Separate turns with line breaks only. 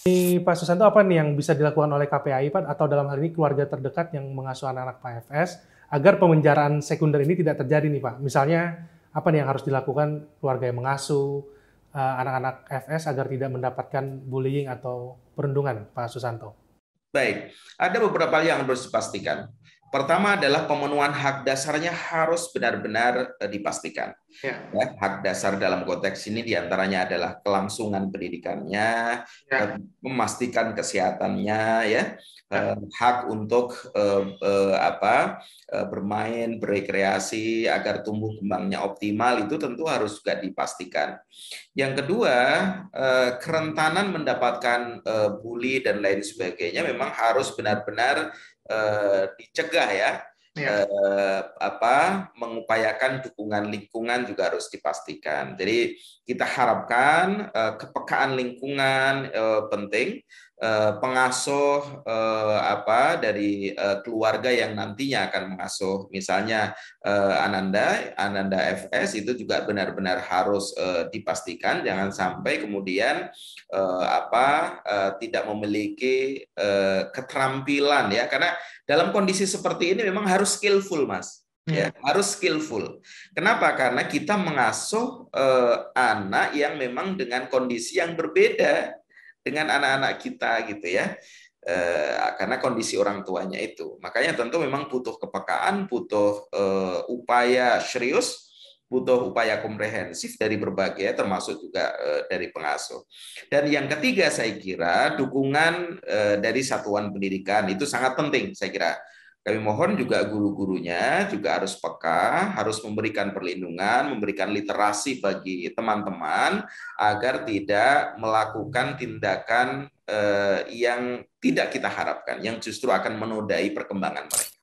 Ini Pak Susanto apa nih yang bisa dilakukan oleh KPAI Pak atau dalam hal ini keluarga terdekat yang mengasuh anak-anak Pak FS agar pemenjaraan sekunder ini tidak terjadi nih Pak? Misalnya apa nih yang harus dilakukan keluarga yang mengasuh eh, anak-anak FS agar tidak mendapatkan bullying atau perundungan Pak Susanto?
Baik, ada beberapa hal yang harus dipastikan. Pertama adalah pemenuhan hak dasarnya harus benar-benar eh, dipastikan. Ya. ya. Hak dasar dalam konteks ini diantaranya adalah kelangsungan pendidikannya, ya. Eh, memastikan kesehatannya, ya, ya. Eh, hak untuk eh, eh, apa eh, bermain, berekreasi agar tumbuh kembangnya optimal itu tentu harus juga dipastikan. Yang kedua, eh, kerentanan mendapatkan bully dan lain sebagainya memang harus benar-benar dicegah ya Iya. eh, apa mengupayakan dukungan lingkungan juga harus dipastikan. Jadi kita harapkan eh, kepekaan lingkungan eh, penting Eh, pengasuh eh, apa dari eh, keluarga yang nantinya akan mengasuh misalnya Ananda Ananda FS itu juga benar-benar harus dipastikan jangan sampai kemudian apa tidak memiliki keterampilan ya karena dalam kondisi seperti ini memang harus skillful Mas hmm. ya harus skillful. Kenapa? Karena kita mengasuh anak yang memang dengan kondisi yang berbeda dengan anak-anak kita gitu ya eh, karena kondisi orang tuanya itu makanya tentu memang butuh kepekaan butuh eh, upaya serius butuh upaya komprehensif dari berbagai termasuk juga eh, dari pengasuh dan yang ketiga saya kira dukungan dari satuan pendidikan itu sangat penting saya kira kami mohon juga guru-gurunya juga harus peka, harus memberikan perlindungan, memberikan literasi bagi teman-teman agar tidak melakukan tindakan eh, yang tidak kita harapkan, yang justru akan menodai perkembangan mereka.